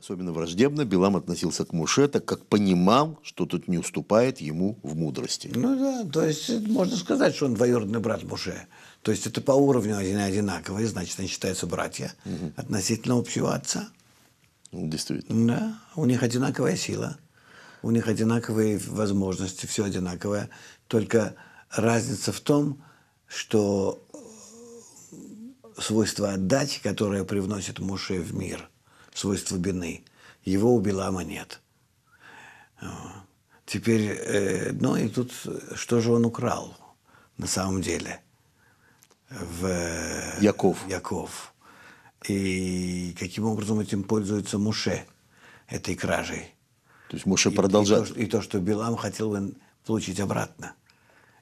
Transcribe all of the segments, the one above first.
Особенно враждебно Белам относился к Муше, так как понимал, что тут не уступает ему в мудрости. Ну да, то есть э, можно сказать, что он двоюродный брат Муше. То есть это по уровню они одинаковые, значит, они считаются братья угу. относительно общего отца. Ну, действительно. Да, у них одинаковая сила, у них одинаковые возможности, все одинаковое. Только разница в том, что э, свойство отдачи, которое привносит Муше в мир – свойства бины. Его у Белама Теперь, э, ну и тут, что же он украл на самом деле? В э, Яков. Яков. И каким образом этим пользуется Муше, этой кражей? То есть Муше продолжает. И, то, и то, что Билам хотел бы получить обратно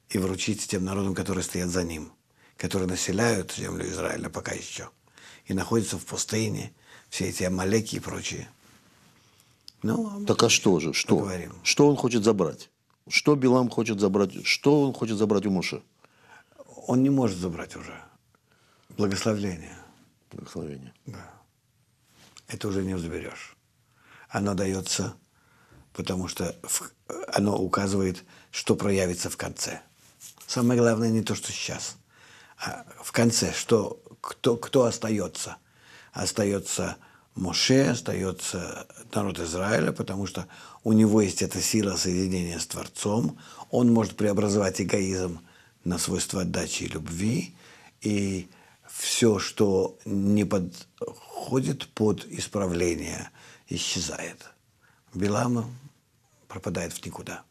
и вручить тем народам, которые стоят за ним, которые населяют землю Израиля пока еще и находятся в пустыне – все эти амалеки и прочие. Ну, а так а что же? Что? Поговорим. Что он хочет забрать? Что Билам хочет забрать? Что он хочет забрать у Муше? Он не может забрать уже. благословение Благословение. Да. Это уже не заберешь. Оно дается, потому что в, оно указывает, что проявится в конце. Самое главное не то, что сейчас, а в конце, что, кто, кто остается – остается Моше, остается народ Израиля, потому что у него есть эта сила соединения с Творцом. Он может преобразовать эгоизм на свойство отдачи и любви. И все, что не подходит под исправление, исчезает. Белама пропадает в никуда.